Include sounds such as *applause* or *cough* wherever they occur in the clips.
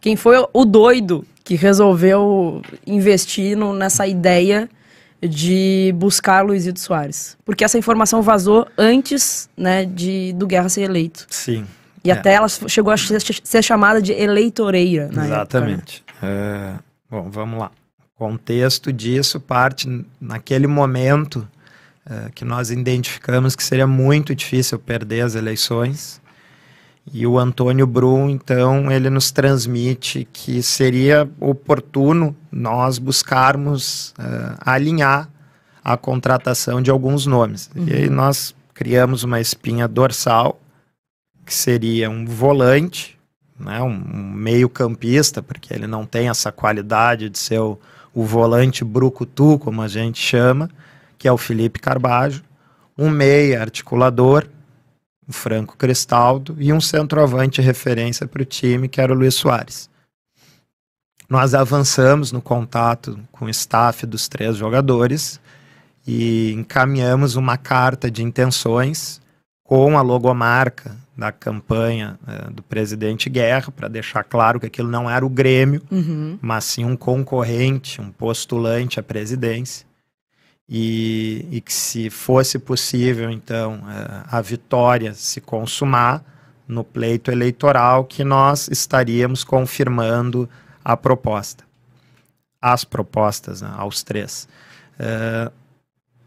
quem foi o doido que resolveu investir no, nessa ideia de buscar Luizito Soares. Porque essa informação vazou antes né, de, do Guerra ser eleito. Sim. E é. até ela chegou a ser chamada de eleitoreira. Né? Exatamente. Época, é... Bom, vamos lá. O contexto disso parte naquele momento é, que nós identificamos que seria muito difícil perder as eleições. E o Antônio Brum, então, ele nos transmite que seria oportuno nós buscarmos uh, alinhar a contratação de alguns nomes. Uhum. E aí uhum. nós criamos uma espinha dorsal, que seria um volante, né, um meio-campista, porque ele não tem essa qualidade de ser o, o volante brucutu, como a gente chama, que é o Felipe Carbajo, um meia articulador, o Franco Cristaldo e um centroavante referência para o time, que era o Luiz Soares. Nós avançamos no contato com o staff dos três jogadores e encaminhamos uma carta de intenções com a logomarca da campanha uh, do presidente Guerra, para deixar claro que aquilo não era o Grêmio, uhum. mas sim um concorrente, um postulante à presidência e, e que se fosse possível, então, é, a, vitória se consumar no pleito eleitoral, que nós estaríamos confirmando a proposta. As propostas, né, aos três. Uh,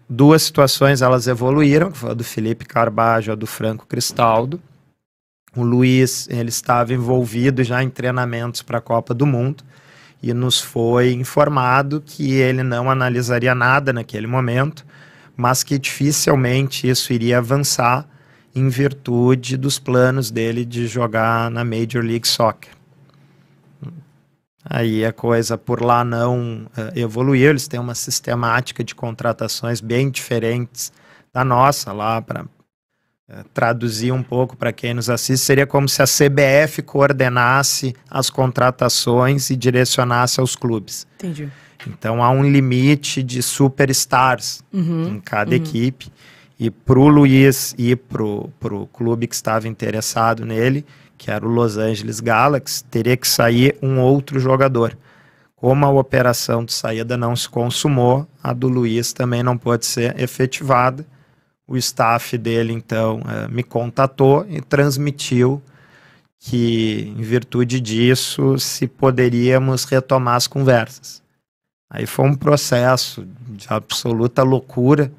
duas situações elas evoluíram, a do Felipe Carbajo, a do Franco Cristaldo. O Luiz, ele estava envolvido já em treinamentos para a Copa do Mundo e nos foi informado que ele não analisaria nada naquele momento, mas que dificilmente isso iria avançar em virtude dos planos dele de jogar na Major League Soccer. Aí a coisa por lá não uh, evoluiu, eles têm uma sistemática de contratações bem diferentes da nossa lá para eh, traduzir um pouco para quem nos assiste, seria como se a CBF coordenasse as contratações e direcionasse aos clubes. Entendi. Então há um limite de superstars uhum, em cada uhum. equipe. E para o Luiz e para o clube que estava interessado nele, que era o Los Angeles Galaxy, teria que sair um outro jogador. Como a operação de saída não se consumou, a do Luiz também não pode ser efetivada o staff dele, então, é, me contatou e transmitiu que, em virtude disso, se poderíamos retomar as conversas. Aí foi um processo de absoluta loucura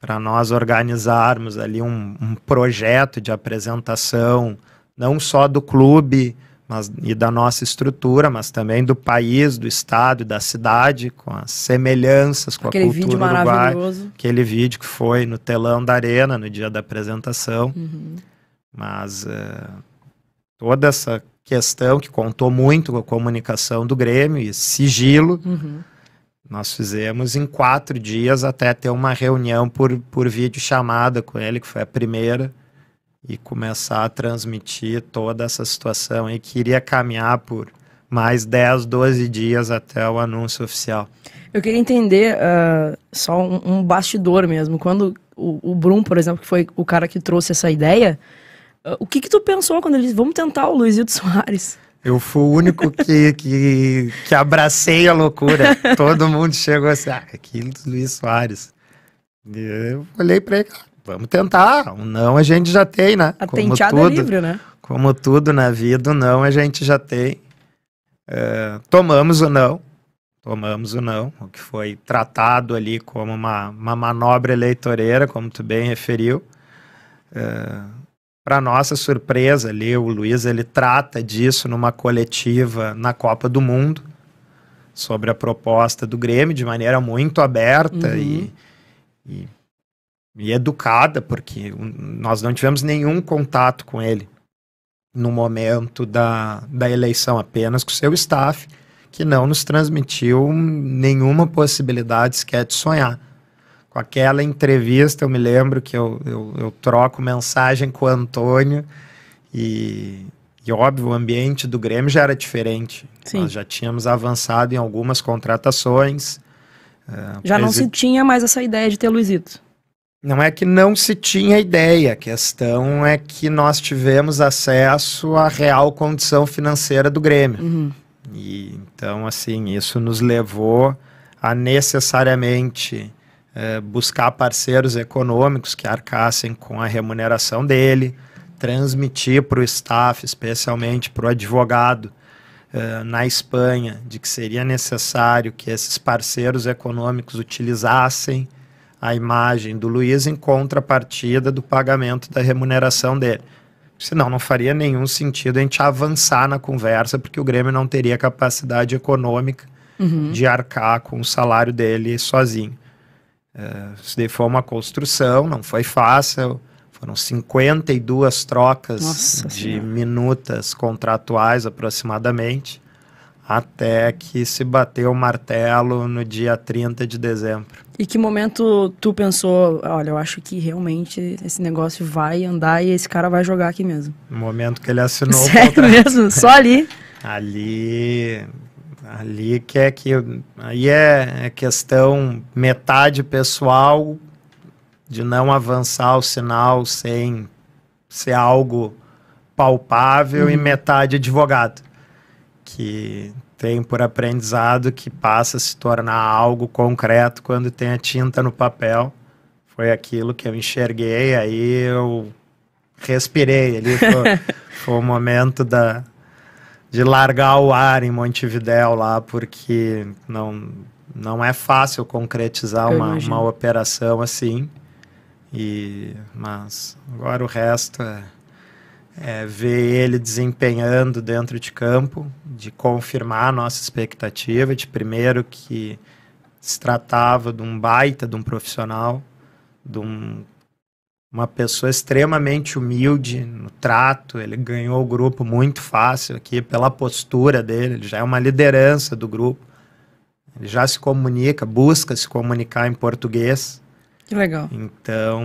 para nós organizarmos ali um, um projeto de apresentação, não só do clube, mas, e da nossa estrutura, mas também do país, do estado e da cidade, com as semelhanças com aquele a cultura vídeo maravilhoso. aquele vídeo que foi no telão da arena no dia da apresentação, uhum. mas uh, toda essa questão que contou muito com a comunicação do Grêmio e sigilo, uhum. nós fizemos em quatro dias até ter uma reunião por por vídeo chamada com ele que foi a primeira e começar a transmitir toda essa situação e queria caminhar por mais 10, 12 dias até o anúncio oficial. Eu queria entender uh, só um, um, bastidor mesmo. Quando o, o Brum, por exemplo, que foi o cara que trouxe essa ideia, uh, o que que tu pensou quando ele disse, vamos tentar o Luizito Soares? Eu fui o único que, que, que abracei a loucura. Todo mundo chegou assim, ah, aquilo do Luiz Soares. eu olhei pra ele, vamos tentar. Um não a gente já tem, né? A é tudo, é livre, né? Como tudo na vida, o não a gente já tem. É, tomamos o não, tomamos o não, o que foi tratado ali como uma, uma manobra eleitoreira, como tu bem referiu. É, Para nossa surpresa ali, o Luiz ele trata disso numa coletiva na Copa do Mundo sobre a proposta do Grêmio de maneira muito aberta uhum. e, e e educada, porque nós não tivemos nenhum contato com ele no momento da, da eleição, apenas com o seu staff, que não nos transmitiu nenhuma possibilidade sequer de sonhar. Com aquela entrevista, eu me lembro que eu, eu, eu troco mensagem com o Antônio e, e, óbvio, o ambiente do Grêmio já era diferente. Sim. Nós já tínhamos avançado em algumas contratações. Eh, já não se tinha mais essa ideia de ter Luizito. Não é que não se tinha ideia, a questão é que nós tivemos acesso à real condição financeira do Grêmio. Uhum. E, então, assim, isso nos levou a necessariamente eh, buscar parceiros econômicos que arcassem com a remuneração dele, transmitir para o staff, especialmente para o advogado eh, na Espanha, de que seria necessário que esses parceiros econômicos utilizassem a imagem do Luiz em contrapartida do pagamento da remuneração dele. Senão não faria nenhum sentido a gente avançar na conversa, porque o Grêmio não teria capacidade econômica uhum. de arcar com o salário dele sozinho. Uh, isso daí foi uma construção, não foi fácil. Foram 52 trocas Nossa, de senhora. minutas contratuais aproximadamente, até que se bateu o martelo no dia 30 de dezembro. E que momento tu pensou, olha, eu acho que realmente esse negócio vai andar e esse cara vai jogar aqui mesmo? No momento que ele assinou *laughs* Sério o contrato. mesmo? Só ali? *laughs* ali, ali que é que... Aí é, é questão metade pessoal de não avançar o sinal sem ser algo palpável uhum. e metade advogado que tem por aprendizado que passa a se tornar algo concreto quando tem a tinta no papel. Foi aquilo que eu enxerguei, aí eu respirei ali. Foi, *laughs* foi o momento da, de largar o ar em Montevidéu lá, porque não, não é fácil concretizar uma, uma operação assim. E, mas agora o resto é é, ver ele desempenhando dentro de campo, de confirmar a nossa expectativa, de primeiro que se tratava de um baita, de um profissional, de um, uma pessoa extremamente humilde no trato. Ele ganhou o grupo muito fácil aqui pela postura dele. Ele já é uma liderança do grupo. Ele já se comunica, busca se comunicar em português. Que legal. Então,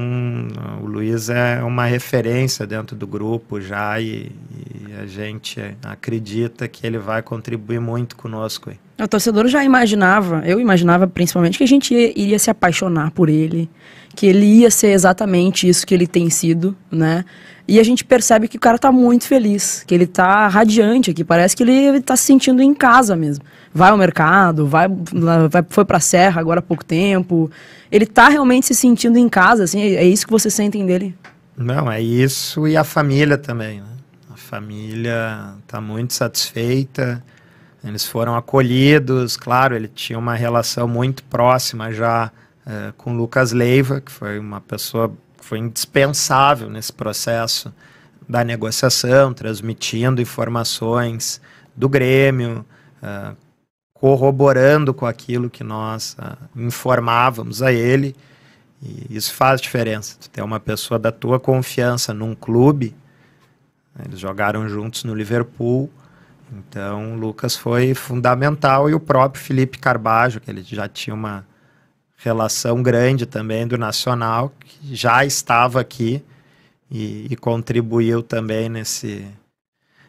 o Luiz é uma referência dentro do grupo já e, e a gente acredita que ele vai contribuir muito conosco. O torcedor já imaginava, eu imaginava principalmente, que a gente ia, iria se apaixonar por ele, que ele ia ser exatamente isso que ele tem sido, né? E a gente percebe que o cara tá muito feliz, que ele tá radiante aqui, parece que ele tá se sentindo em casa mesmo. Vai ao mercado, vai, vai foi pra serra agora há pouco tempo. Ele tá realmente se sentindo em casa, assim, é, é isso que vocês sentem dele? Não, é isso e a família também, né? A família tá muito satisfeita. Eles foram acolhidos, claro, ele tinha uma relação muito próxima já uh, com Lucas Leiva, que foi uma pessoa que foi indispensável nesse processo da negociação, transmitindo informações do Grêmio, uh, corroborando com aquilo que nós uh, informávamos a ele. E isso faz diferença. Tu ter uma pessoa da tua confiança num clube, eles jogaram juntos no Liverpool então, Lucas foi fundamental e o próprio Felipe Carbajo, que ele já tinha uma relação grande também do Nacional, que já estava aqui e, e contribuiu também nesse,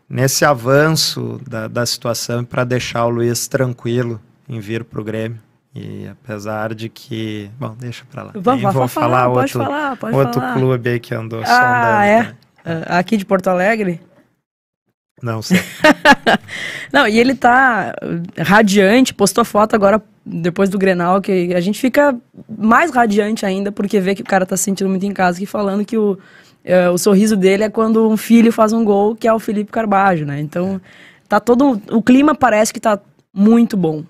nesse avanço da, da situação para deixar o Luiz tranquilo em vir para o Grêmio. E apesar de que. Bom, deixa para lá. Vamos, vou falar, falar outro, falar, outro falar. clube aí que andou ah, sondando. Ah, é? Né? Ah, aqui de Porto Alegre? Não sei. *laughs* não, e ele tá radiante, postou foto agora depois do Grenal, que a gente fica mais radiante ainda, porque vê que o cara tá se sentindo muito em casa e falando que o, é, o sorriso dele é quando um filho faz um gol, que é o Felipe Carbajo, né? Então, é. tá todo. O clima parece que tá muito bom.